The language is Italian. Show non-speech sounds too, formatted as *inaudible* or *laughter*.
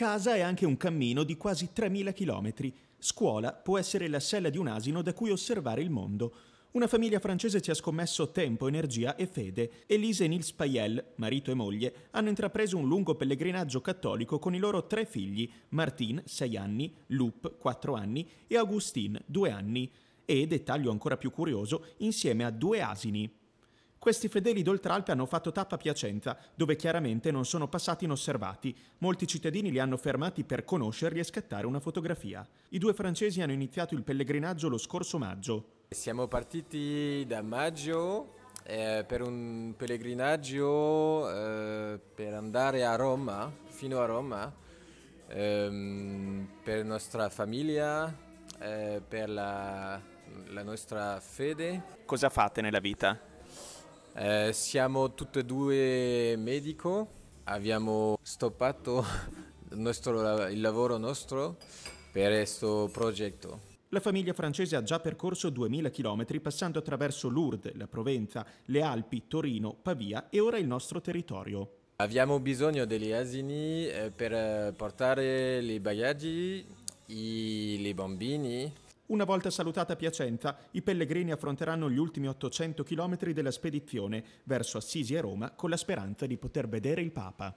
Casa è anche un cammino di quasi 3.000 km. Scuola può essere la sella di un asino da cui osservare il mondo. Una famiglia francese ci ha scommesso tempo, energia e fede. Elise e Nils Payel, marito e moglie, hanno intrapreso un lungo pellegrinaggio cattolico con i loro tre figli, Martin, 6 anni, Loup, 4 anni e Augustin, 2 anni. E, dettaglio ancora più curioso, insieme a due asini. Questi fedeli d'Oltralpe hanno fatto tappa a Piacenza, dove chiaramente non sono passati inosservati. Molti cittadini li hanno fermati per conoscerli e scattare una fotografia. I due francesi hanno iniziato il pellegrinaggio lo scorso maggio. Siamo partiti da maggio eh, per un pellegrinaggio eh, per andare a Roma, fino a Roma, ehm, per nostra famiglia, eh, per la, la nostra fede. Cosa fate nella vita? Eh, siamo tutti e due medico, abbiamo stoppato *laughs* il, nostro, il lavoro nostro per questo progetto. La famiglia francese ha già percorso 2000 km passando attraverso Lourdes, la Provenza, le Alpi, Torino, Pavia e ora il nostro territorio. Abbiamo bisogno degli asini eh, per eh, portare i bagagli, i, i bambini una volta salutata Piacenza, i pellegrini affronteranno gli ultimi 800 km della spedizione verso Assisi e Roma con la speranza di poter vedere il Papa.